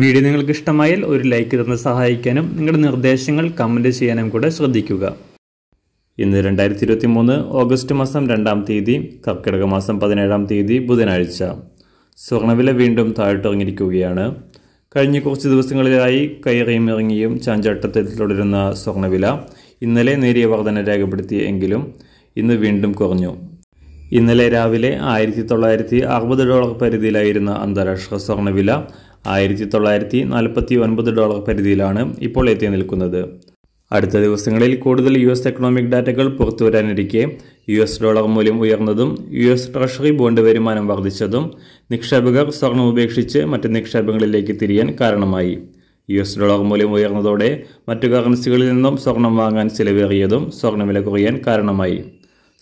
video നിങ്ങൾക്ക് ഇഷ്ടമായാൽ ഒരു ലൈക്ക് തന്നെ സഹായിക്കാനും നിങ്ങളുടെ നിർദ്ദേശങ്ങൾ കമൻറ്റ് ചെയ്യാനും കൂടെ ശ്രദ്ധിക്കുക ഇന്ന് രണ്ടായിരത്തി ഇരുപത്തി മൂന്ന് ഓഗസ്റ്റ് മാസം രണ്ടാം തീയതി കർക്കിടക മാസം പതിനേഴാം തീയതി ബുധനാഴ്ച സ്വർണ്ണവില വീണ്ടും താഴ്ത്തിറങ്ങിയിരിക്കുകയാണ് കഴിഞ്ഞ കുറച്ച് ദിവസങ്ങളിലായി കയറിയും ഇറങ്ങിയും ചാഞ്ചാട്ടത്തിൽ തുടരുന്ന സ്വർണ്ണവില ഇന്നലെ നേരിയ വർധന രേഖപ്പെടുത്തിയെങ്കിലും ഇന്ന് വീണ്ടും കുറഞ്ഞു ഇന്നലെ രാവിലെ ആയിരത്തി തൊള്ളായിരത്തി അറുപത് ഡോളർ പരിധിയിലായിരുന്ന അന്താരാഷ്ട്ര സ്വർണ്ണവില ആയിരത്തി തൊള്ളായിരത്തി നാൽപ്പത്തി ഒൻപത് ഡോളർ പരിധിയിലാണ് ഇപ്പോൾ എത്തി നിൽക്കുന്നത് അടുത്ത ദിവസങ്ങളിൽ കൂടുതൽ യു എസ് എക്കണോമിക് ഡാറ്റകൾ പുറത്തുവരാനിരിക്കെ യു എസ് ഡോളർ മൂല്യം ഉയർന്നതും യു എസ് ട്രഷറി ബോണ്ട് വരുമാനം വർദ്ധിച്ചതും നിക്ഷേപകർ സ്വർണം ഉപേക്ഷിച്ച് മറ്റ് നിക്ഷേപങ്ങളിലേക്ക് തിരിയാൻ കാരണമായി യു എസ് ഡോളർ മൂല്യം ഉയർന്നതോടെ മറ്റു കറൻസികളിൽ നിന്നും സ്വർണം വാങ്ങാൻ ചിലവേറിയതും സ്വർണ്ണവില കുറയാൻ കാരണമായി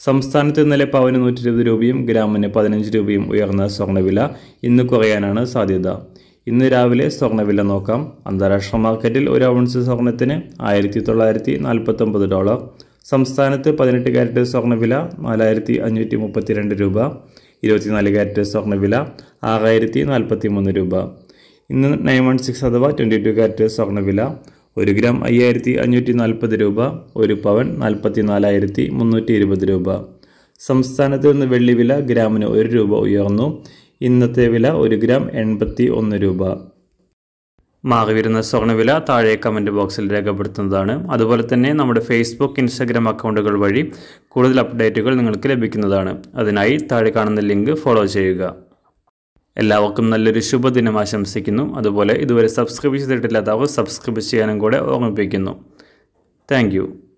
സംസ്ഥാനത്ത് ഇന്നലെ പവന് നൂറ്റി ഇരുപത് രൂപയും ഗ്രാമിന് പതിനഞ്ച് രൂപയും ഉയർന്ന സ്വർണ്ണവില ഇന്ന് കുറയാനാണ് സാധ്യത ഇന്ന് രാവിലെ സ്വർണ്ണവില നോക്കാം അന്താരാഷ്ട്ര മാർക്കറ്റിൽ ഒരു അവൺസ് സ്വർണ്ണത്തിന് ആയിരത്തി തൊള്ളായിരത്തി നാൽപ്പത്തൊമ്പത് ഡോളർ സംസ്ഥാനത്ത് പതിനെട്ട് കാരറ്റ് സ്വർണ്ണവില നാലായിരത്തി അഞ്ഞൂറ്റി മുപ്പത്തിരണ്ട് രൂപ ഇരുപത്തിനാല് കാരറ്റ് സ്വർണ്ണവില ആറായിരത്തി നാൽപ്പത്തി മൂന്ന് രൂപ ഇന്ന് നയൻ വൺ സിക്സ് അഥവാ ട്വൻറ്റി ടു കാരറ്റ് സ്വർണ്ണവില ഒരു ഗ്രാം അയ്യായിരത്തി അഞ്ഞൂറ്റി നാൽപ്പത് രൂപ ഒരു പവൻ നാൽപ്പത്തി നാലായിരത്തി മുന്നൂറ്റി ഇരുപത് രൂപ സംസ്ഥാനത്ത് നിന്ന് വെള്ളി വില ഗ്രാമിന് ഒരു രൂപ ഉയർന്നു ഇന്നത്തെ വില ഒരു ഗ്രാം എൺപത്തി ഒന്ന് രൂപ മാറി വരുന്ന സ്വർണ്ണവില താഴെ കമൻറ്റ് ബോക്സിൽ രേഖപ്പെടുത്തുന്നതാണ് അതുപോലെ തന്നെ നമ്മുടെ ഫേസ്ബുക്ക് ഇൻസ്റ്റാഗ്രാം അക്കൗണ്ടുകൾ വഴി കൂടുതൽ അപ്ഡേറ്റുകൾ നിങ്ങൾക്ക് ലഭിക്കുന്നതാണ് അതിനായി താഴെ കാണുന്ന ലിങ്ക് ഫോളോ ചെയ്യുക എല്ലാവർക്കും നല്ലൊരു ശുഭദിനം ആശംസിക്കുന്നു അതുപോലെ ഇതുവരെ സബ്സ്ക്രൈബ് ചെയ്തിട്ടില്ലാത്തവർ സബ്സ്ക്രൈബ് ചെയ്യാനും കൂടെ ഓർമ്മിപ്പിക്കുന്നു താങ്ക്